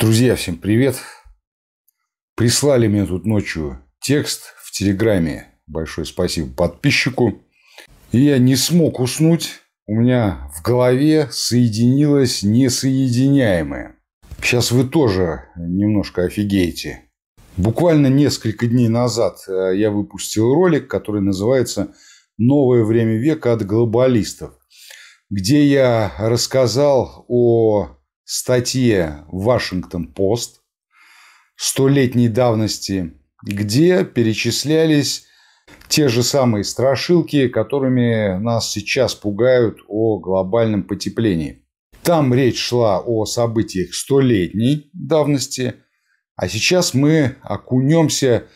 Друзья, всем привет! Прислали мне тут ночью текст в Телеграме. Большое спасибо подписчику. И я не смог уснуть. У меня в голове соединилось несоединяемое. Сейчас вы тоже немножко офигеете. Буквально несколько дней назад э, я выпустил ролик, который называется «Новое время века от глобалистов», где я рассказал о статье «Вашингтон-Пост» столетней давности, где перечислялись те же самые страшилки, которыми нас сейчас пугают о глобальном потеплении. Там речь шла о событиях столетней давности, а сейчас мы окунемся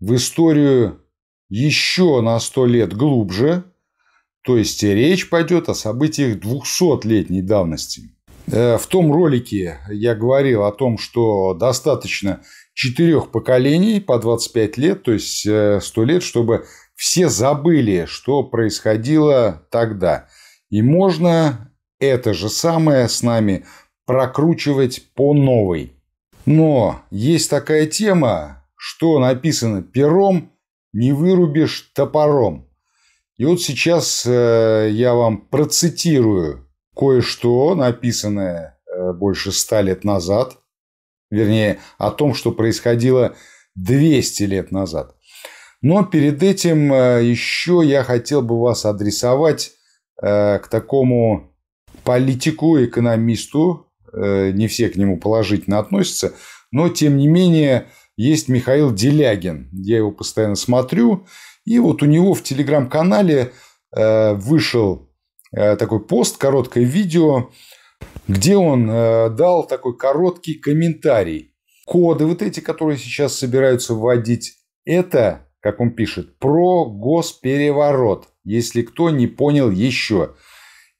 в историю еще на сто лет глубже, то есть речь пойдет о событиях 200-летней давности. Э, в том ролике я говорил о том, что достаточно четырех поколений по 25 лет, то есть 100 э, лет, чтобы все забыли, что происходило тогда. И можно это же самое с нами прокручивать по новой. Но есть такая тема, что написано пером, не вырубишь топором. И вот сейчас э, я вам процитирую кое-что, написанное э, больше ста лет назад, вернее, о том, что происходило 200 лет назад. Но перед этим э, еще я хотел бы вас адресовать э, к такому политику, экономисту, не все к нему положительно относятся, но тем не менее есть Михаил Делягин. Я его постоянно смотрю. И вот у него в телеграм-канале вышел Э, такой пост, короткое видео, где он э, дал такой короткий комментарий. Коды вот эти, которые сейчас собираются вводить, это, как он пишет, про госпереворот, если кто не понял еще.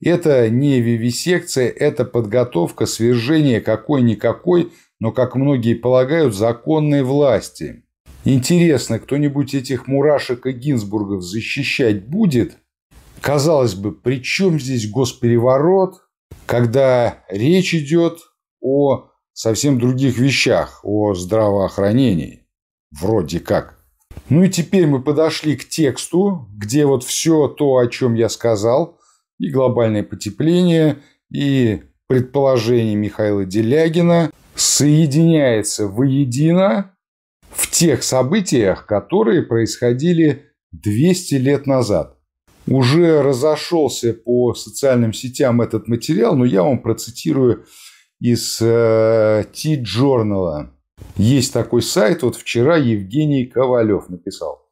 Это не вивисекция, это подготовка свержения какой-никакой, но, как многие полагают, законной власти. Интересно, кто-нибудь этих мурашек и Гинзбургов защищать будет – Казалось бы, при чем здесь госпереворот, когда речь идет о совсем других вещах, о здравоохранении? Вроде как. Ну и теперь мы подошли к тексту, где вот все то, о чем я сказал, и глобальное потепление, и предположение Михаила Делягина соединяется воедино в тех событиях, которые происходили 200 лет назад. Уже разошелся по социальным сетям этот материал, но я вам процитирую из э, T-Journal. Есть такой сайт, вот вчера Евгений Ковалев написал.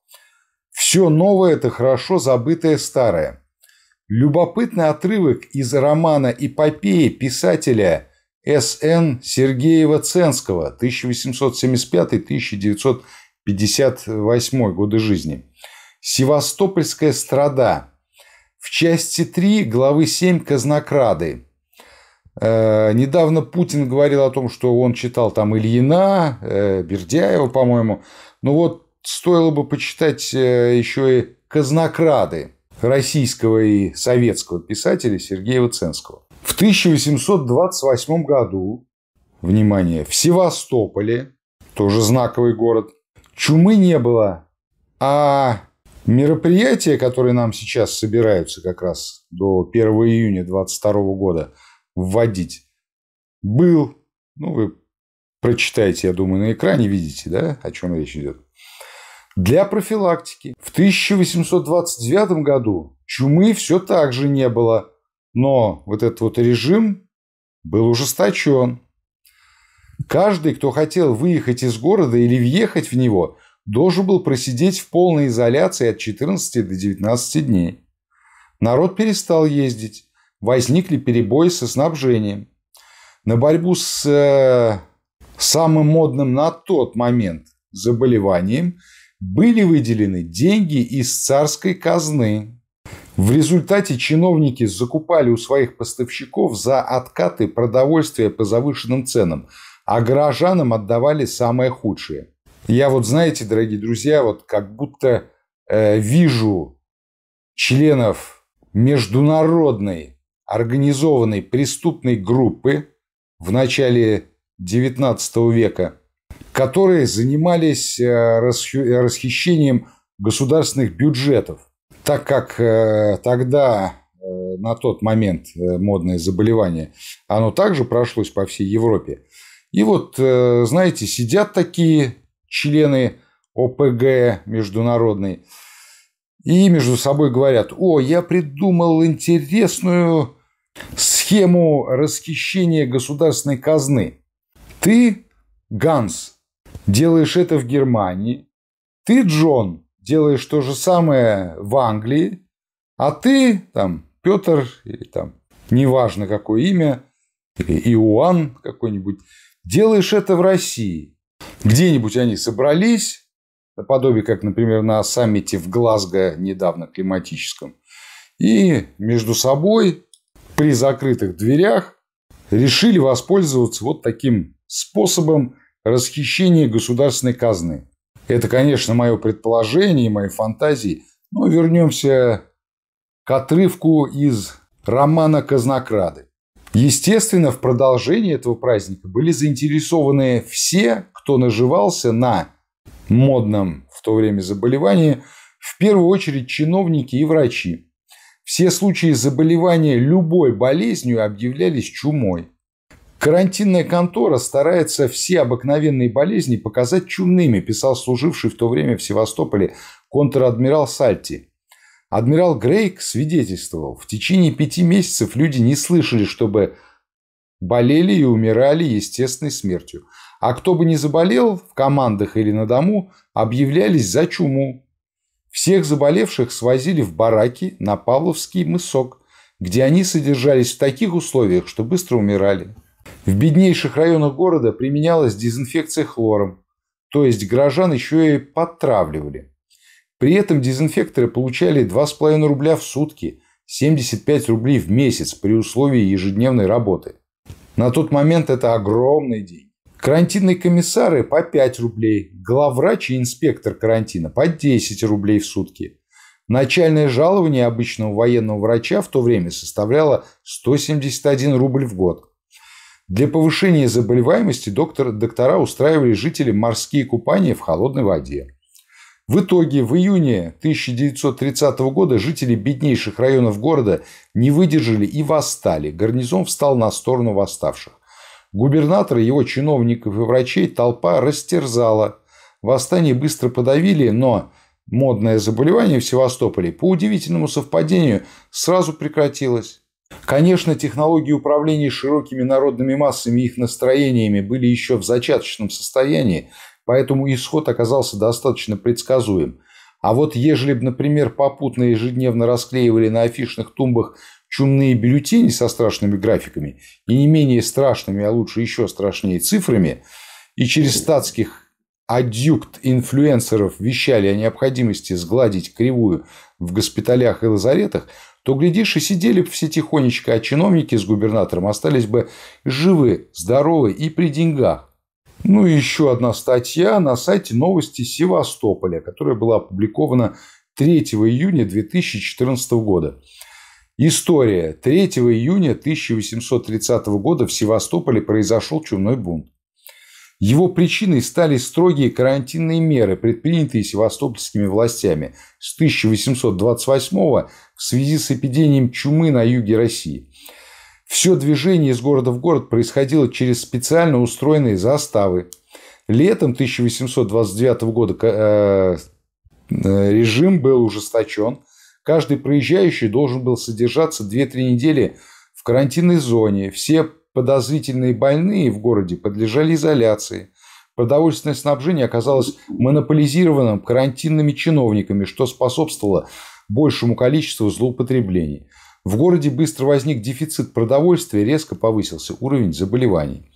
«Все новое – это хорошо забытое старое». Любопытный отрывок из романа «Эпопеи» писателя С.Н. Сергеева Ценского 1875-1958 годы жизни. Севастопольская страда. В части 3 главы 7 Казнокрады. Э, недавно Путин говорил о том, что он читал там Ильина, э, Бердяева, по-моему. Ну вот, стоило бы почитать э, еще и Казнокрады российского и советского писателя Сергея Ваценского. В 1828 году, внимание, в Севастополе, тоже знаковый город, чумы не было, а Мероприятия, которые нам сейчас собираются как раз до 1 июня 2022 года вводить, был, ну, вы прочитаете, я думаю, на экране видите, да, о чем речь идет. Для профилактики. В 1829 году чумы все так же не было, но вот этот вот режим был ужесточен. Каждый, кто хотел выехать из города или въехать в него, должен был просидеть в полной изоляции от 14 до 19 дней. Народ перестал ездить, возникли перебои со снабжением. На борьбу с э, самым модным на тот момент заболеванием были выделены деньги из царской казны. В результате чиновники закупали у своих поставщиков за откаты продовольствия по завышенным ценам, а горожанам отдавали самое худшее – я вот, знаете, дорогие друзья, вот как будто э, вижу членов международной организованной преступной группы в начале XIX века, которые занимались э, расхищением государственных бюджетов, так как э, тогда э, на тот момент э, модное заболевание, оно также прошлось по всей Европе. И вот, э, знаете, сидят такие члены ОПГ международной, и между собой говорят, о, я придумал интересную схему расхищения государственной казны. Ты, Ганс, делаешь это в Германии, ты, Джон, делаешь то же самое в Англии, а ты, там, Петр, или там, неважно какое имя, или Иоанн какой-нибудь, делаешь это в России. Где-нибудь они собрались, наподобие, как, например, на саммите в Глазго недавно климатическом, и между собой при закрытых дверях решили воспользоваться вот таким способом расхищения государственной казны. Это, конечно, мое предположение и мои фантазии, но вернемся к отрывку из романа «Казнокрады». Естественно, в продолжении этого праздника были заинтересованы все, кто наживался на модном в то время заболевании, в первую очередь чиновники и врачи. Все случаи заболевания любой болезнью объявлялись чумой. Карантинная контора старается все обыкновенные болезни показать чумными, писал служивший в то время в Севастополе контр-адмирал Сальти. Адмирал Грейк свидетельствовал, в течение пяти месяцев люди не слышали, чтобы болели и умирали естественной смертью. А кто бы не заболел, в командах или на дому объявлялись за чуму. Всех заболевших свозили в бараки на Павловский мысок, где они содержались в таких условиях, что быстро умирали. В беднейших районах города применялась дезинфекция хлором, то есть горожан еще и подтравливали. При этом дезинфекторы получали 2,5 рубля в сутки, 75 рублей в месяц при условии ежедневной работы. На тот момент это огромные день. Карантинные комиссары по 5 рублей, главврач и инспектор карантина по 10 рублей в сутки. Начальное жалование обычного военного врача в то время составляло 171 рубль в год. Для повышения заболеваемости доктор, доктора устраивали жители морские купания в холодной воде. В итоге в июне 1930 года жители беднейших районов города не выдержали и восстали. Гарнизон встал на сторону восставших. Губернатора, его чиновников и врачей толпа растерзала. Восстание быстро подавили, но модное заболевание в Севастополе по удивительному совпадению сразу прекратилось. Конечно, технологии управления широкими народными массами и их настроениями были еще в зачаточном состоянии, поэтому исход оказался достаточно предсказуем. А вот ежели бы, например, попутно ежедневно расклеивали на афишных тумбах чумные бюллетени со страшными графиками и не менее страшными, а лучше еще страшнее цифрами, и через статских адюкт инфлюенсеров вещали о необходимости сгладить кривую в госпиталях и лазаретах, то, глядишь, и сидели бы все тихонечко, а чиновники с губернатором остались бы живы, здоровы и при деньгах. Ну и еще одна статья на сайте новости Севастополя, которая была опубликована 3 июня 2014 года. История. 3 июня 1830 года в Севастополе произошел чумной бунт. Его причиной стали строгие карантинные меры, предпринятые севастопольскими властями с 1828 в связи с эпидемией чумы на юге России. Все движение из города в город происходило через специально устроенные заставы. Летом 1829 года э, э, режим был ужесточен, Каждый проезжающий должен был содержаться 2-3 недели в карантинной зоне. Все подозрительные больные в городе подлежали изоляции. Продовольственное снабжение оказалось монополизированным карантинными чиновниками, что способствовало большему количеству злоупотреблений. В городе быстро возник дефицит продовольствия, резко повысился уровень заболеваний.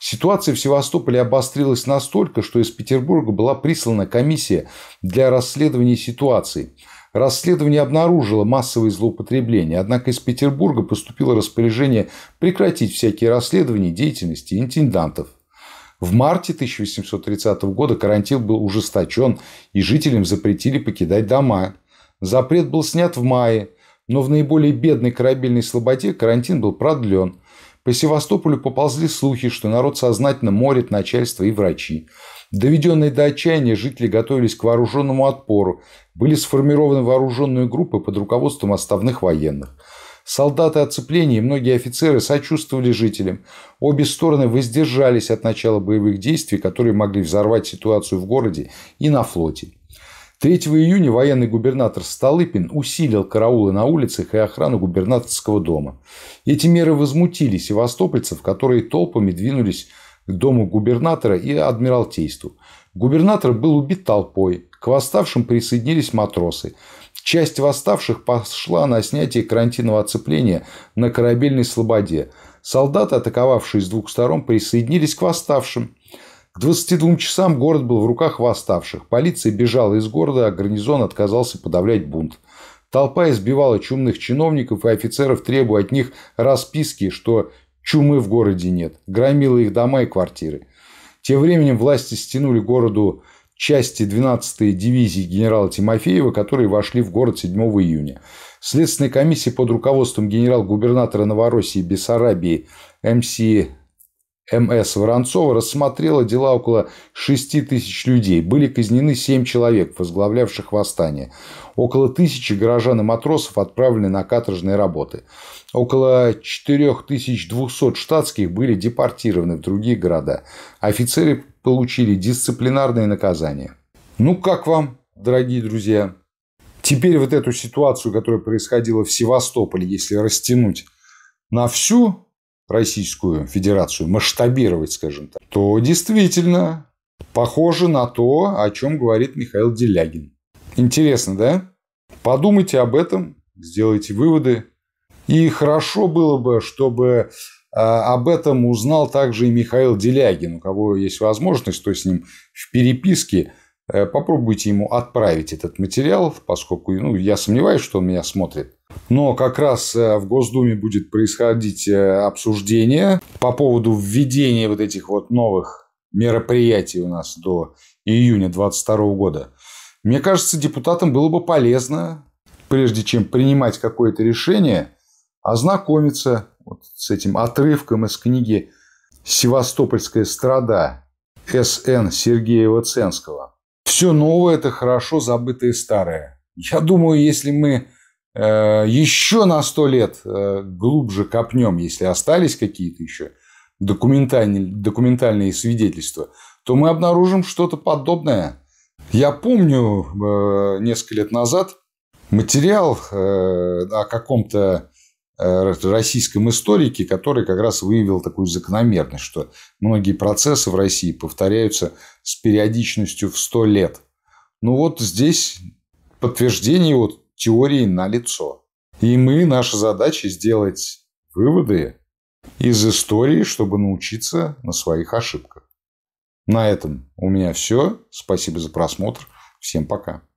Ситуация в Севастополе обострилась настолько, что из Петербурга была прислана комиссия для расследования ситуации – Расследование обнаружило массовые злоупотребления, однако из Петербурга поступило распоряжение прекратить всякие расследования деятельности интендантов. В марте 1830 года карантин был ужесточен, и жителям запретили покидать дома. Запрет был снят в мае, но в наиболее бедной корабельной слободе карантин был продлен. По Севастополю поползли слухи, что народ сознательно морит начальство и врачи. Доведенные до отчаяния, жители готовились к вооруженному отпору. Были сформированы вооруженные группы под руководством оставных военных. Солдаты оцепления и многие офицеры сочувствовали жителям. Обе стороны воздержались от начала боевых действий, которые могли взорвать ситуацию в городе и на флоте. 3 июня военный губернатор Столыпин усилил караулы на улицах и охрану губернаторского дома. Эти меры возмутили севастопольцев, которые толпами двинулись к дому губернатора и адмиралтейству. Губернатор был убит толпой, к восставшим присоединились матросы. Часть восставших пошла на снятие карантинного оцепления на корабельной слободе. Солдаты, атаковавшие с двух сторон, присоединились к восставшим. К 22 часам город был в руках восставших. Полиция бежала из города, а гарнизон отказался подавлять бунт. Толпа избивала чумных чиновников и офицеров, требуя от них расписки, что Чумы в городе нет. Громило их дома и квартиры. Тем временем власти стянули городу части 12-й дивизии генерала Тимофеева, которые вошли в город 7 июня. Следственная комиссия под руководством генерал-губернатора Новороссии и Бессарабии МС МС Воронцова рассмотрела дела около 6 тысяч людей. Были казнены 7 человек, возглавлявших восстание. Около тысячи горожан и матросов отправлены на каторжные работы. Около 4200 штатских были депортированы в другие города. Офицеры получили дисциплинарные наказания. Ну, как вам, дорогие друзья? Теперь вот эту ситуацию, которая происходила в Севастополе, если растянуть на всю Российскую Федерацию масштабировать, скажем так, то действительно похоже на то, о чем говорит Михаил Делягин. Интересно, да? Подумайте об этом, сделайте выводы. И хорошо было бы, чтобы а, об этом узнал также и Михаил Делягин, у кого есть возможность, то с ним в переписке. Э, попробуйте ему отправить этот материал, поскольку ну, я сомневаюсь, что он меня смотрит. Но как раз э, в Госдуме будет происходить э, обсуждение по поводу введения вот этих вот новых мероприятий у нас до июня 2022 года. Мне кажется, депутатам было бы полезно, прежде чем принимать какое-то решение, ознакомиться вот с этим отрывком из книги «Севастопольская страда» С.Н. Сергея Ваценского. Все новое – это хорошо забытое старое. Я думаю, если мы Э, еще на сто лет э, глубже копнем, если остались какие-то еще документальные, документальные свидетельства, то мы обнаружим что-то подобное. Я помню э, несколько лет назад материал о каком-то российском историке, который как раз выявил такую закономерность, что многие процессы в России повторяются с периодичностью в сто лет. Ну вот здесь подтверждение вот теории на лицо. И мы, наша задача сделать выводы из истории, чтобы научиться на своих ошибках. На этом у меня все. Спасибо за просмотр. Всем пока.